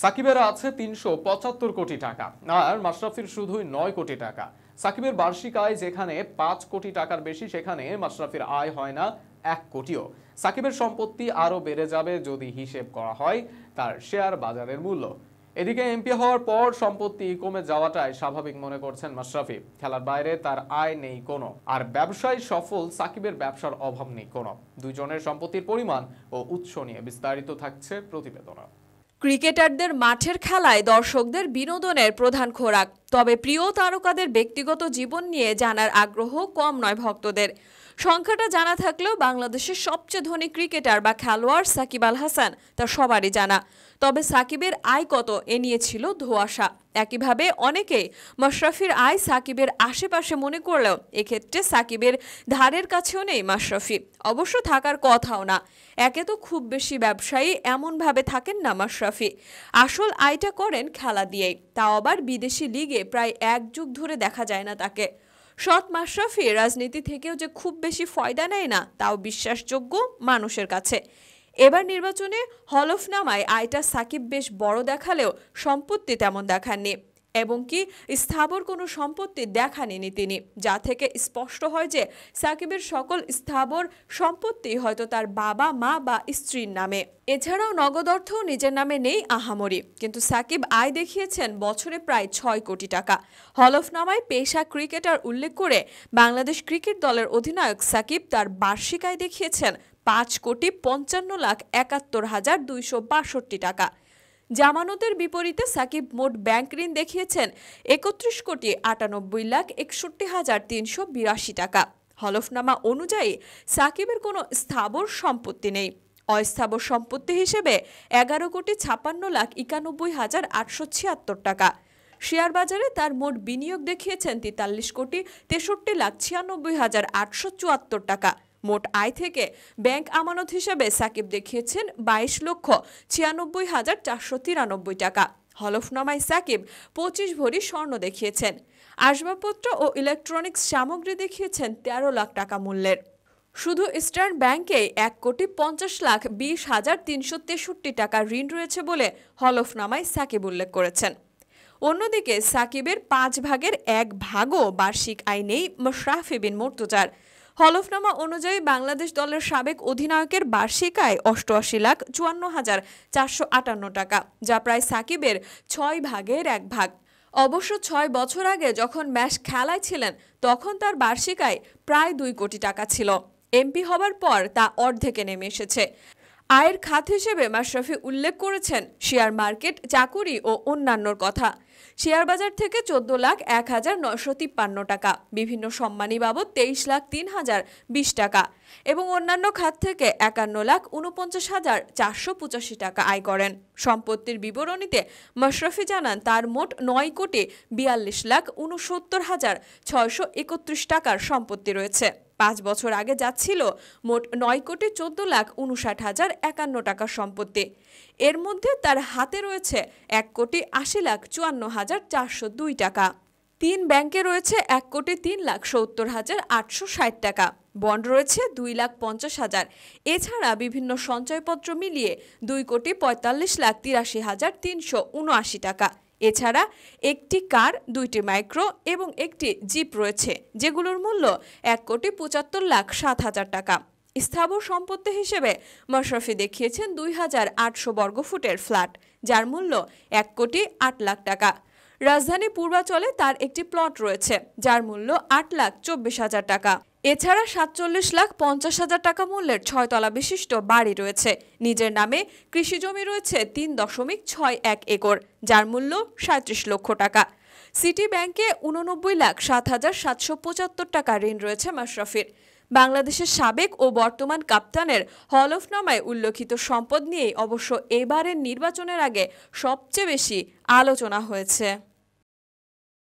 সাকিবের আছে তিনশো পঁচাত্তর কোটি টাকা আর মাশরাফির শুধুই নয় কোটি টাকা সাকিবের বার্ষিক আয় যেখানে পাঁচ কোটি টাকার বেশি সেখানে মাশরাফির আয় হয় না এক কোটিও সাকিবের সম্পত্তি আরও বেড়ে যাবে যদি হিসেব করা হয় তার শেয়ার বাজারের মূল্য এদিকে এমপি হওয়ার পর সম্পত্তি কমে যাওয়াটাই স্বাভাবিক মনে করছেন মাশরাফি খেলার বাইরে তার আয় নেই কোনো আর ব্যবসায় সফল সাকিবের ব্যবসার অভাব নেই কোনো দুজনের সম্পত্তির পরিমাণ ও উৎস নিয়ে বিস্তারিত থাকছে প্রতিবেদনা ক্রিকেটারদের মাঠের খেলায় দর্শকদের বিনোদনের প্রধান খোরাক তবে প্রিয় তারকাদের ব্যক্তিগত জীবন নিয়ে জানার আগ্রহ কম নয় ভক্তদের সংখ্যাটা জানা থাকলেও বাংলাদেশের সবচেয়ে ধনী ক্রিকেটার বা খেলোয়াড় সাকিব আল হাসান তা সবারই জানা তবে সাকিবের আয় কত এ নিয়ে ছিল ধোয়াশা একইভাবে অনেকেই মাশরাফির আয় সাকিবের আশেপাশে মনে করলেও এক্ষেত্রে সাকিবের ধারের কাছেও নেই মাশরাফি অবশ্য থাকার কথাও না একে তো খুব বেশি ব্যবসায়ী এমনভাবে থাকেন না মাশরাফি আসল আয়টা করেন খেলা দিয়েই তাও আবার বিদেশি লিগে প্রায় এক যুগ ধরে দেখা যায় না তাকে সৎ মাশরাফি রাজনীতি থেকেও যে খুব বেশি ফয়দা নেয় না তাও বিশ্বাসযোগ্য মানুষের কাছে এবার নির্বাচনে হলফনামায় আয়টা সাকিব বেশ বড় দেখালেও সম্পত্তি তেমন দেখাননি এবং কি স্থাবর কোনো সম্পত্তি দেখানেনি তিনি যা থেকে স্পষ্ট হয় যে সাকিবের সকল স্থাবর সম্পত্তি হয়তো তার বাবা মা বা স্ত্রীর নামে এছাড়াও নগদ অর্থ নিজের নামে নেই আহামরি কিন্তু সাকিব আয় দেখিয়েছেন বছরে প্রায় ছয় কোটি টাকা হলফনামায় পেশা ক্রিকেটার উল্লেখ করে বাংলাদেশ ক্রিকেট দলের অধিনায়ক সাকিব তার বার্ষিক আয় দেখিয়েছেন পাঁচ কোটি পঞ্চান্ন লাখ একাত্তর হাজার দুইশো বাষট্টি টাকা জামানতের বিপরীতে সাকিব মোট ব্যাংক ঋণ দেখিয়েছেন একত্রিশ কোটি আটানব্বই লাখ একষট্টি হাজার তিনশো বিরাশি টাকা হলফনামা অনুযায়ী সাকিবের কোনো স্থাবর সম্পত্তি নেই অস্থাবর সম্পত্তি হিসেবে এগারো কোটি ছাপান্ন লাখ একানব্বই হাজার আটশো ছিয়াত্তর টাকা শেয়ার বাজারে তার মোট বিনিয়োগ দেখিয়েছেন তেতাল্লিশ কোটি তেষট্টি লাখ ছিয়ানব্বই হাজার আটশো চুয়াত্তর টাকা মোট আয় থেকে ব্যাংক আমানত হিসেবে সাকিব দেখিয়েছেন বাইশ লক্ষ ছিয়ানব্বই হাজার চারশো তিরানব্বই টাকা হলফনামায় সাকিব পঁচিশ ভরি স্বর্ণ দেখিয়েছেন আসবাবপত্র ও ইলেকট্রনিক্স সামগ্রী দেখিয়েছেন তেরো লাখ টাকা মূল্যের শুধু ইস্টার্ন ব্যাংকে এক কোটি পঞ্চাশ লাখ বিশ হাজার তিনশো তেষট্টি টাকা ঋণ রয়েছে বলে হলফনামায় সাকিব উল্লেখ করেছেন অন্যদিকে সাকিবের পাঁচ ভাগের এক ভাগও বার্ষিক আয় নেই শাহফিবিন বিন মুর্তজার হলফনামা অনুযায়ী বাংলাদেশ দলের সাবেক অধিনায়কের বার্ষিক আয় অষ্টআশি লাখ চুয়ান্ন হাজার চারশো আটান্ন টাকা যা প্রায় সাকিবের ছয় ভাগের এক ভাগ অবশ্য ছয় বছর আগে যখন ম্যাচ খেলায় ছিলেন তখন তার বার্ষিক আয় প্রায় দুই কোটি টাকা ছিল এমপি হবার পর তা অর্ধেকে নেমে এসেছে আয়ের খাত হিসেবে মাশরাফি উল্লেখ করেছেন শেয়ার মার্কেট চাকুরি ও অন্যান্যর কথা শেয়ার বাজার থেকে চোদ্দ লাখ এক হাজার নয়শো তিপ্পান্ন টাকা বিভিন্ন সম্মানী বাবদ তেইশ লাখ তিন হাজার বিশ টাকা এবং অন্যান্য খাত থেকে একান্ন লাখ উনপঞ্চাশ হাজার চারশো পঁচাশি টাকা আয় করেন সম্পত্তির বিবরণীতে মশরফি জানান তার মোট নয় কোটি বিয়াল্লিশ লাখ উনসত্তর হাজার ছয়শো একত্রিশ টাকার সম্পত্তি রয়েছে পাঁচ বছর আগে যাচ্ছিল মোট নয় কোটি চোদ্দ লাখ উনষাট হাজার একান্ন টাকার সম্পত্তি এর মধ্যে তার হাতে রয়েছে এক কোটি আশি লাখ চুয়ান্ন হাজার চারশো দুই টাকা তিন ব্যাংকে রয়েছে এক কোটি তিন লাখ সত্তর হাজার আটশো ষাট টাকা বন্ড রয়েছে দুই লাখ পঞ্চাশ হাজার এছাড়া বিভিন্ন সঞ্চয়পত্র মিলিয়ে দুই কোটি পঁয়তাল্লিশ লাখ তিরাশি হাজার তিনশো উনআশি টাকা এছাড়া একটি কার দুইটি মাইক্রো এবং একটি জিপ রয়েছে যেগুলোর মূল্য এক কোটি পঁচাত্তর লাখ সাত হাজার টাকা স্থাবর সম্পত্তি হিসেবে মশরফি দেখিয়েছেন দুই হাজার আটশো বর্গফুটের ফ্ল্যাট যার মূল্য এক কোটি আট লাখ টাকা রাজধানী পূর্বাচলে তার একটি প্লট রয়েছে যার মূল্য আট লাখ চব্বিশ হাজার টাকা এছাড়া সাতচল্লিশ লাখ পঞ্চাশ হাজার টাকা মূল্যের ছয়তলা বিশিষ্ট বাড়ি রয়েছে নিজের নামে কৃষি জমি রয়েছে তিন দশমিক ছয় এক একর যার মূল্য সাঁত্রিশ লক্ষ টাকা সিটি ব্যাংকে উননব্বই লাখ সাত হাজার সাতশো পঁচাত্তর টাকা ঋণ রয়েছে মাশরাফির বাংলাদেশের সাবেক ও বর্তমান কাপ্তানের হলফনামায় উল্লেখিত সম্পদ নিয়েই অবশ্য এবারের নির্বাচনের আগে সবচেয়ে বেশি আলোচনা হয়েছে